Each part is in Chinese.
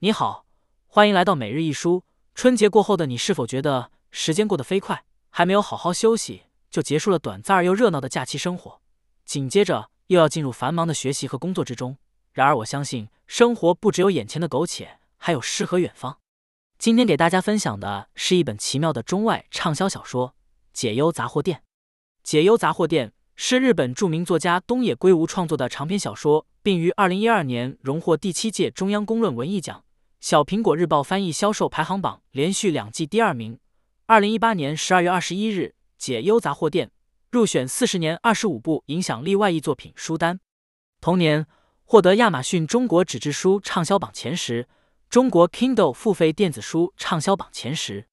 你好，欢迎来到每日一书。春节过后的你是否觉得时间过得飞快，还没有好好休息就结束了短暂而又热闹的假期生活，紧接着又要进入繁忙的学习和工作之中？然而，我相信生活不只有眼前的苟且，还有诗和远方。今天给大家分享的是一本奇妙的中外畅销小说《解忧杂货店》。《解忧杂货店》是日本著名作家东野圭吾创作的长篇小说，并于二零一二年荣获第七届中央公论文艺奖。《小苹果日报》翻译销售排行榜连续两季第二名。二零一八年十二月二十一日，《解忧杂货店》入选四十年二十五部影响力外译作品书单。同年，获得亚马逊中国纸质书畅销榜前十、中国 Kindle 付费电子书畅销榜前十。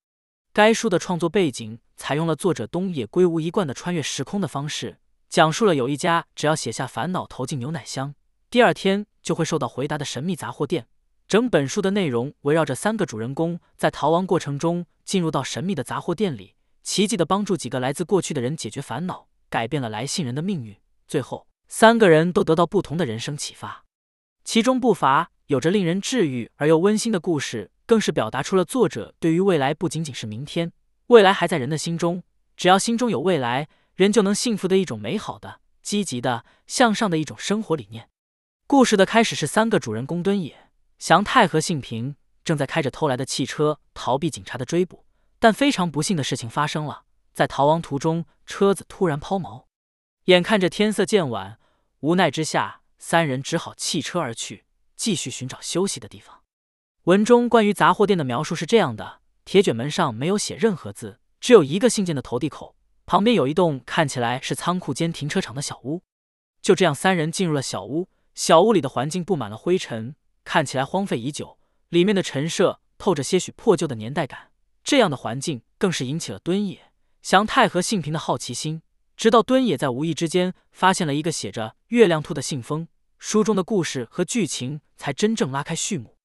该书的创作背景采用了作者东野圭吾一贯的穿越时空的方式，讲述了有一家只要写下烦恼投进牛奶箱，第二天就会受到回答的神秘杂货店。整本书的内容围绕着三个主人公在逃亡过程中进入到神秘的杂货店里，奇迹的帮助几个来自过去的人解决烦恼，改变了来信人的命运。最后，三个人都得到不同的人生启发，其中不乏有着令人治愈而又温馨的故事，更是表达出了作者对于未来不仅仅是明天，未来还在人的心中，只要心中有未来，人就能幸福的一种美好的、积极的、向上的一种生活理念。故事的开始是三个主人公敦也。祥泰和信平正在开着偷来的汽车逃避警察的追捕，但非常不幸的事情发生了，在逃亡途中，车子突然抛锚。眼看着天色渐晚，无奈之下，三人只好弃车而去，继续寻找休息的地方。文中关于杂货店的描述是这样的：铁卷门上没有写任何字，只有一个信件的投递口，旁边有一栋看起来是仓库兼停车场的小屋。就这样，三人进入了小屋。小屋里的环境布满了灰尘。看起来荒废已久，里面的陈设透着些许破旧的年代感。这样的环境更是引起了敦野祥太和幸平的好奇心。直到敦野在无意之间发现了一个写着“月亮兔”的信封，书中的故事和剧情才真正拉开序幕。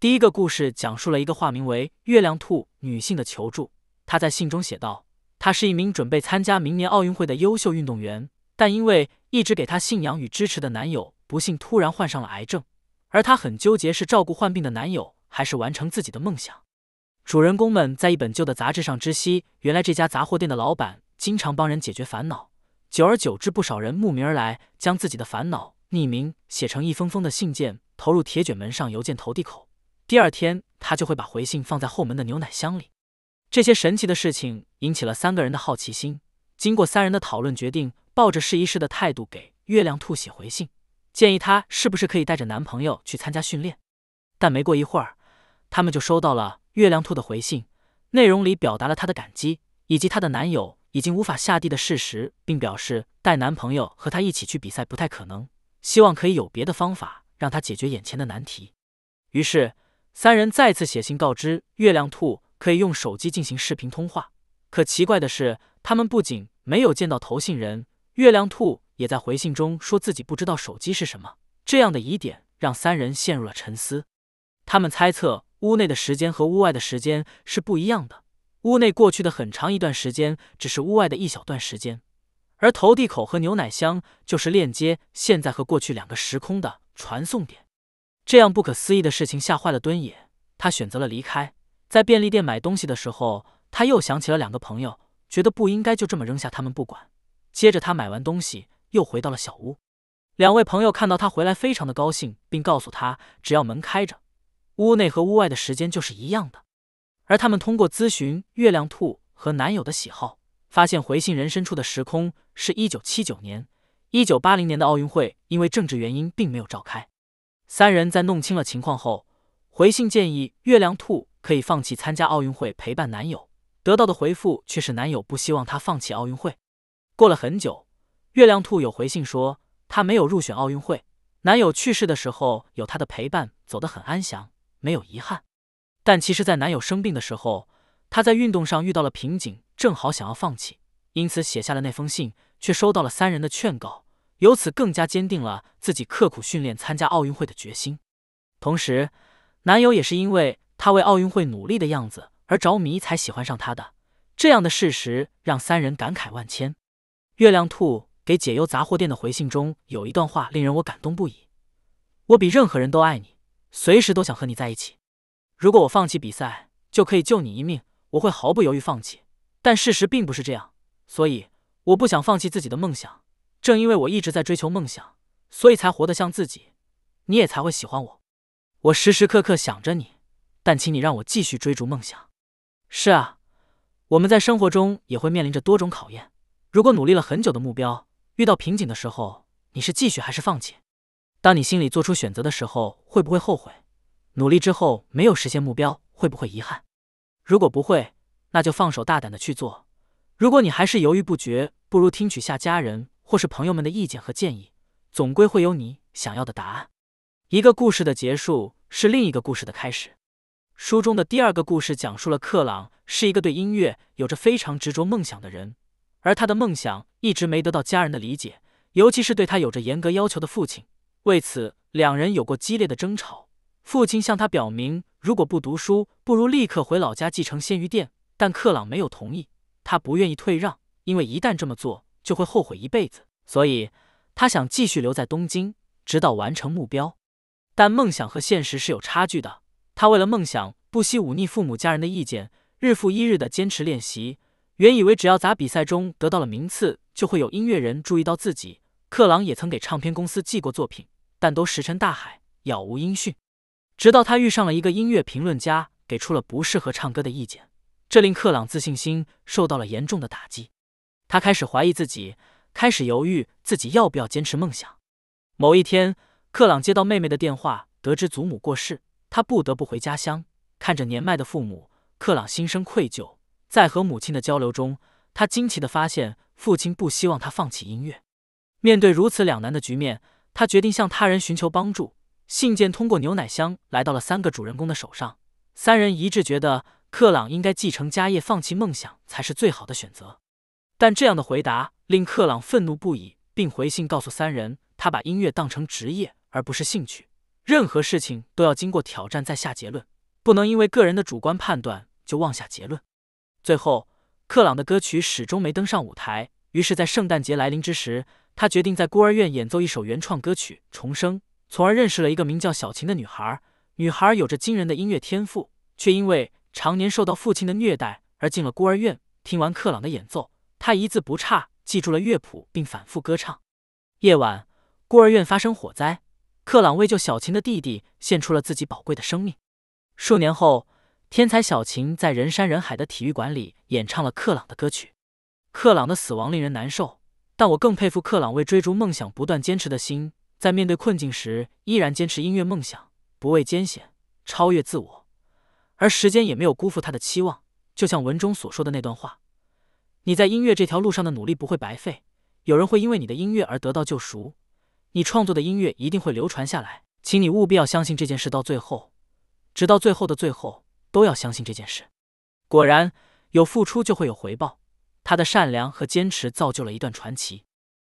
第一个故事讲述了一个化名为“月亮兔”女性的求助。她在信中写道：“她是一名准备参加明年奥运会的优秀运动员，但因为一直给她信仰与支持的男友不幸突然患上了癌症。”而她很纠结，是照顾患病的男友，还是完成自己的梦想。主人公们在一本旧的杂志上知悉，原来这家杂货店的老板经常帮人解决烦恼。久而久之，不少人慕名而来，将自己的烦恼匿名写成一封封的信件，投入铁卷门上邮件投递口。第二天，他就会把回信放在后门的牛奶箱里。这些神奇的事情引起了三个人的好奇心。经过三人的讨论，决定抱着试一试的态度给月亮兔写回信。建议她是不是可以带着男朋友去参加训练，但没过一会儿，他们就收到了月亮兔的回信，内容里表达了她的感激，以及她的男友已经无法下地的事实，并表示带男朋友和她一起去比赛不太可能，希望可以有别的方法让他解决眼前的难题。于是三人再次写信告知月亮兔，可以用手机进行视频通话。可奇怪的是，他们不仅没有见到投信人，月亮兔。也在回信中说自己不知道手机是什么，这样的疑点让三人陷入了沉思。他们猜测屋内的时间和屋外的时间是不一样的，屋内过去的很长一段时间只是屋外的一小段时间，而投递口和牛奶箱就是链接现在和过去两个时空的传送点。这样不可思议的事情吓坏了敦也，他选择了离开。在便利店买东西的时候，他又想起了两个朋友，觉得不应该就这么扔下他们不管。接着他买完东西。又回到了小屋，两位朋友看到他回来，非常的高兴，并告诉他，只要门开着，屋内和屋外的时间就是一样的。而他们通过咨询月亮兔和男友的喜好，发现回信人身处的时空是一九七九年、一九八零年的奥运会，因为政治原因并没有召开。三人在弄清了情况后，回信建议月亮兔可以放弃参加奥运会，陪伴男友。得到的回复却是男友不希望他放弃奥运会。过了很久。月亮兔有回信说，她没有入选奥运会，男友去世的时候有她的陪伴，走得很安详，没有遗憾。但其实，在男友生病的时候，她在运动上遇到了瓶颈，正好想要放弃，因此写下了那封信，却收到了三人的劝告，由此更加坚定了自己刻苦训练参加奥运会的决心。同时，男友也是因为她为奥运会努力的样子而着迷，才喜欢上她的。这样的事实让三人感慨万千。月亮兔。给解忧杂货店的回信中有一段话令人我感动不已。我比任何人都爱你，随时都想和你在一起。如果我放弃比赛，就可以救你一命，我会毫不犹豫放弃。但事实并不是这样，所以我不想放弃自己的梦想。正因为我一直在追求梦想，所以才活得像自己，你也才会喜欢我。我时时刻刻想着你，但请你让我继续追逐梦想。是啊，我们在生活中也会面临着多种考验。如果努力了很久的目标。遇到瓶颈的时候，你是继续还是放弃？当你心里做出选择的时候，会不会后悔？努力之后没有实现目标，会不会遗憾？如果不会，那就放手大胆的去做。如果你还是犹豫不决，不如听取下家人或是朋友们的意见和建议，总归会有你想要的答案。一个故事的结束是另一个故事的开始。书中的第二个故事讲述了克朗是一个对音乐有着非常执着梦想的人。而他的梦想一直没得到家人的理解，尤其是对他有着严格要求的父亲。为此，两人有过激烈的争吵。父亲向他表明，如果不读书，不如立刻回老家继承鲜鱼店。但克朗没有同意，他不愿意退让，因为一旦这么做，就会后悔一辈子。所以，他想继续留在东京，直到完成目标。但梦想和现实是有差距的。他为了梦想，不惜忤逆父母家人的意见，日复一日的坚持练习。原以为只要砸比赛中得到了名次，就会有音乐人注意到自己。克朗也曾给唱片公司寄过作品，但都石沉大海，杳无音讯。直到他遇上了一个音乐评论家，给出了不适合唱歌的意见，这令克朗自信心受到了严重的打击。他开始怀疑自己，开始犹豫自己要不要坚持梦想。某一天，克朗接到妹妹的电话，得知祖母过世，他不得不回家乡，看着年迈的父母，克朗心生愧疚。在和母亲的交流中，他惊奇的发现父亲不希望他放弃音乐。面对如此两难的局面，他决定向他人寻求帮助。信件通过牛奶箱来到了三个主人公的手上，三人一致觉得克朗应该继承家业，放弃梦想才是最好的选择。但这样的回答令克朗愤怒不已，并回信告诉三人，他把音乐当成职业而不是兴趣，任何事情都要经过挑战再下结论，不能因为个人的主观判断就妄下结论。最后，克朗的歌曲始终没登上舞台。于是，在圣诞节来临之时，他决定在孤儿院演奏一首原创歌曲《重生》，从而认识了一个名叫小琴的女孩。女孩有着惊人的音乐天赋，却因为常年受到父亲的虐待而进了孤儿院。听完克朗的演奏，她一字不差记住了乐谱，并反复歌唱。夜晚，孤儿院发生火灾，克朗为救小琴的弟弟，献出了自己宝贵的生命。数年后。天才小琴在人山人海的体育馆里演唱了克朗的歌曲。克朗的死亡令人难受，但我更佩服克朗为追逐梦想不断坚持的心。在面对困境时，依然坚持音乐梦想，不畏艰险，超越自我。而时间也没有辜负他的期望，就像文中所说的那段话：“你在音乐这条路上的努力不会白费，有人会因为你的音乐而得到救赎，你创作的音乐一定会流传下来，请你务必要相信这件事到最后，直到最后的最后。”都要相信这件事。果然，有付出就会有回报。他的善良和坚持造就了一段传奇。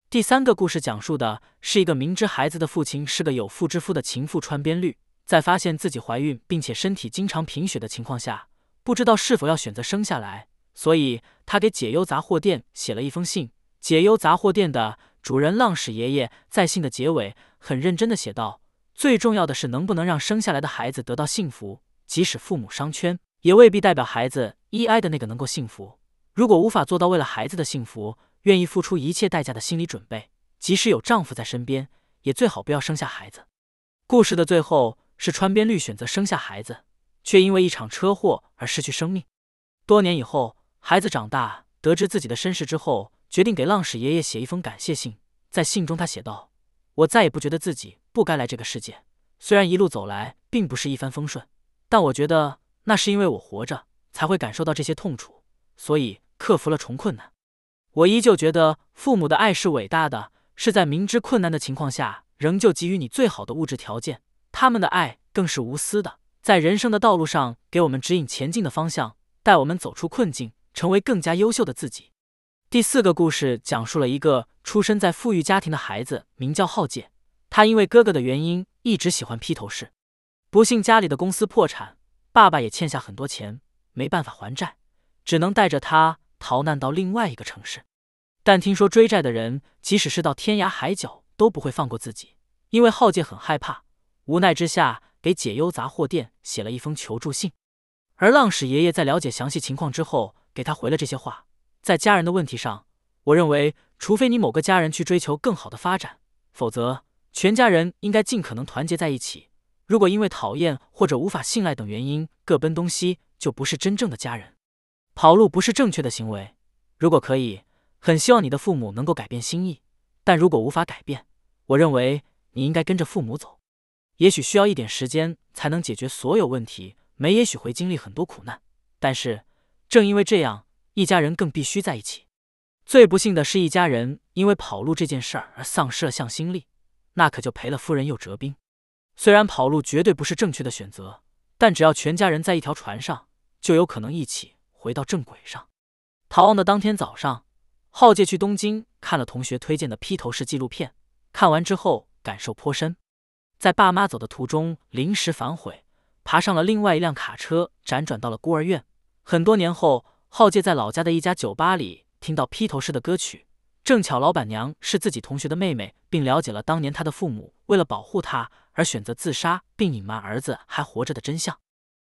第三个故事讲述的是一个明知孩子的父亲是个有妇之夫的情妇川边绿，在发现自己怀孕并且身体经常贫血的情况下，不知道是否要选择生下来。所以，他给解忧杂货店写了一封信。解忧杂货店的主人浪矢爷爷在信的结尾很认真的写道：“最重要的是能不能让生下来的孩子得到幸福。”即使父母商圈，也未必代表孩子伊埃的那个能够幸福。如果无法做到为了孩子的幸福愿意付出一切代价的心理准备，即使有丈夫在身边，也最好不要生下孩子。故事的最后是川边绿选择生下孩子，却因为一场车祸而失去生命。多年以后，孩子长大，得知自己的身世之后，决定给浪矢爷爷写一封感谢信。在信中，他写道：“我再也不觉得自己不该来这个世界，虽然一路走来并不是一帆风顺。”但我觉得那是因为我活着才会感受到这些痛楚，所以克服了重困难。我依旧觉得父母的爱是伟大的，是在明知困难的情况下，仍旧给予你最好的物质条件。他们的爱更是无私的，在人生的道路上给我们指引前进的方向，带我们走出困境，成为更加优秀的自己。第四个故事讲述了一个出生在富裕家庭的孩子，名叫浩介。他因为哥哥的原因，一直喜欢披头士。不幸，家里的公司破产，爸爸也欠下很多钱，没办法还债，只能带着他逃难到另外一个城市。但听说追债的人，即使是到天涯海角都不会放过自己，因为浩介很害怕。无奈之下，给解忧杂货店写了一封求助信。而浪矢爷爷在了解详细情况之后，给他回了这些话：在家人的问题上，我认为，除非你某个家人去追求更好的发展，否则全家人应该尽可能团结在一起。如果因为讨厌或者无法信赖等原因各奔东西，就不是真正的家人。跑路不是正确的行为。如果可以，很希望你的父母能够改变心意。但如果无法改变，我认为你应该跟着父母走。也许需要一点时间才能解决所有问题，没也许会经历很多苦难。但是正因为这样，一家人更必须在一起。最不幸的是，一家人因为跑路这件事而丧失了向心力，那可就赔了夫人又折兵。虽然跑路绝对不是正确的选择，但只要全家人在一条船上，就有可能一起回到正轨上。逃亡的当天早上，浩介去东京看了同学推荐的披头士纪录片，看完之后感受颇深。在爸妈走的途中临时反悔，爬上了另外一辆卡车，辗转到了孤儿院。很多年后，浩介在老家的一家酒吧里听到披头士的歌曲，正巧老板娘是自己同学的妹妹，并了解了当年他的父母为了保护他。而选择自杀，并隐瞒儿子还活着的真相。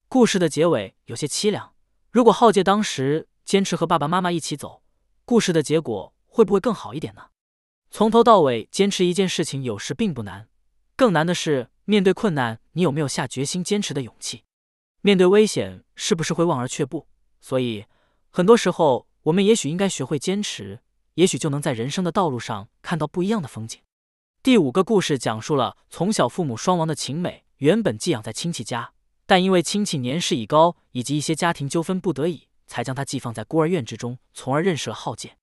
故事的结尾有些凄凉。如果浩介当时坚持和爸爸妈妈一起走，故事的结果会不会更好一点呢？从头到尾坚持一件事情，有时并不难。更难的是，面对困难，你有没有下决心坚持的勇气？面对危险，是不是会望而却步？所以，很多时候，我们也许应该学会坚持，也许就能在人生的道路上看到不一样的风景。第五个故事讲述了从小父母双亡的秦美，原本寄养在亲戚家，但因为亲戚年事已高以及一些家庭纠纷，不得已才将她寄放在孤儿院之中，从而认识了浩介。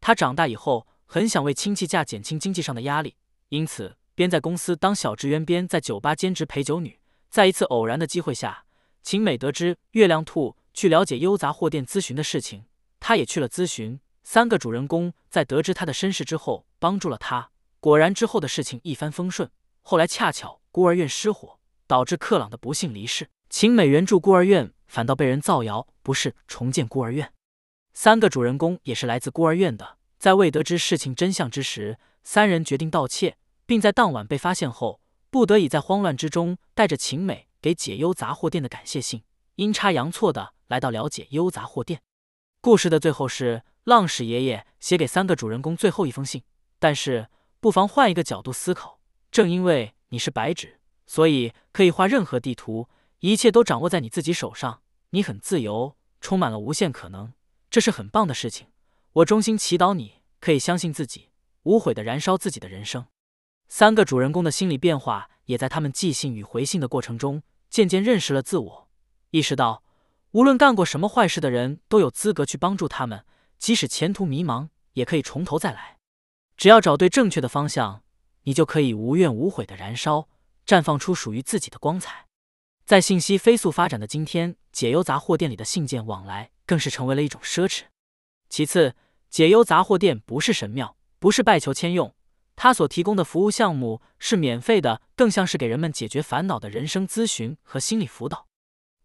他长大以后很想为亲戚家减轻经济上的压力，因此边在公司当小职员边在酒吧兼职陪酒女。在一次偶然的机会下，秦美得知月亮兔去了解优杂货店咨询的事情，她也去了咨询。三个主人公在得知她的身世之后，帮助了她。果然，之后的事情一帆风顺。后来恰巧孤儿院失火，导致克朗的不幸离世。秦美援助孤儿院，反倒被人造谣不是重建孤儿院。三个主人公也是来自孤儿院的，在未得知事情真相之时，三人决定盗窃，并在当晚被发现后，不得已在慌乱之中带着秦美给解忧杂货店的感谢信，阴差阳错的来到了解忧杂货店。故事的最后是浪矢爷爷写给三个主人公最后一封信，但是。不妨换一个角度思考，正因为你是白纸，所以可以画任何地图，一切都掌握在你自己手上，你很自由，充满了无限可能，这是很棒的事情。我衷心祈祷你可以相信自己，无悔地燃烧自己的人生。三个主人公的心理变化也在他们寄信与回信的过程中，渐渐认识了自我，意识到无论干过什么坏事的人，都有资格去帮助他们，即使前途迷茫，也可以从头再来。只要找对正确的方向，你就可以无怨无悔的燃烧，绽放出属于自己的光彩。在信息飞速发展的今天，解忧杂货店里的信件往来更是成为了一种奢侈。其次，解忧杂货店不是神庙，不是拜求签用，它所提供的服务项目是免费的，更像是给人们解决烦恼的人生咨询和心理辅导。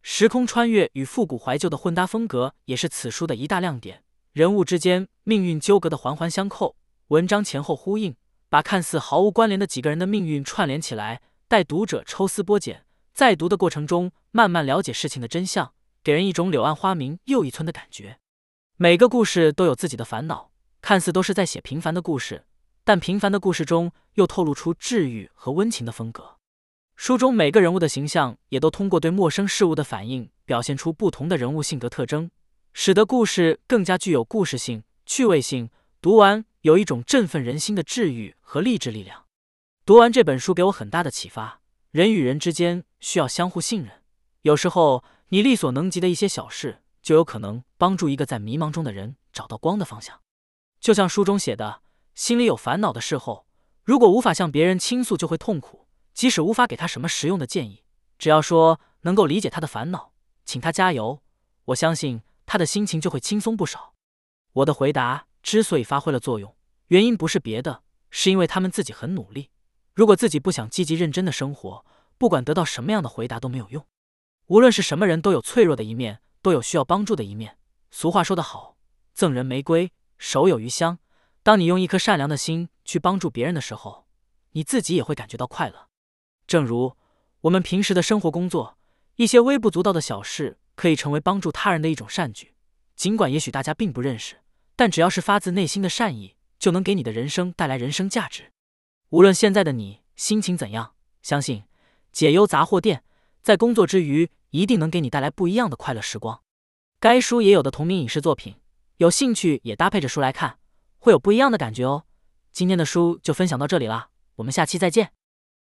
时空穿越与复古怀旧的混搭风格也是此书的一大亮点。人物之间命运纠葛的环环相扣。文章前后呼应，把看似毫无关联的几个人的命运串联起来，带读者抽丝剥茧，在读的过程中慢慢了解事情的真相，给人一种柳暗花明又一村的感觉。每个故事都有自己的烦恼，看似都是在写平凡的故事，但平凡的故事中又透露出治愈和温情的风格。书中每个人物的形象也都通过对陌生事物的反应，表现出不同的人物性格特征，使得故事更加具有故事性、趣味性。读完。有一种振奋人心的治愈和励志力量。读完这本书给我很大的启发。人与人之间需要相互信任，有时候你力所能及的一些小事，就有可能帮助一个在迷茫中的人找到光的方向。就像书中写的，心里有烦恼的时候，如果无法向别人倾诉，就会痛苦。即使无法给他什么实用的建议，只要说能够理解他的烦恼，请他加油，我相信他的心情就会轻松不少。我的回答。之所以发挥了作用，原因不是别的，是因为他们自己很努力。如果自己不想积极认真的生活，不管得到什么样的回答都没有用。无论是什么人，都有脆弱的一面，都有需要帮助的一面。俗话说得好：“赠人玫瑰，手有余香。”当你用一颗善良的心去帮助别人的时候，你自己也会感觉到快乐。正如我们平时的生活工作，一些微不足道的小事可以成为帮助他人的一种善举，尽管也许大家并不认识。但只要是发自内心的善意，就能给你的人生带来人生价值。无论现在的你心情怎样，相信解忧杂货店在工作之余，一定能给你带来不一样的快乐时光。该书也有的同名影视作品，有兴趣也搭配着书来看，会有不一样的感觉哦。今天的书就分享到这里啦，我们下期再见。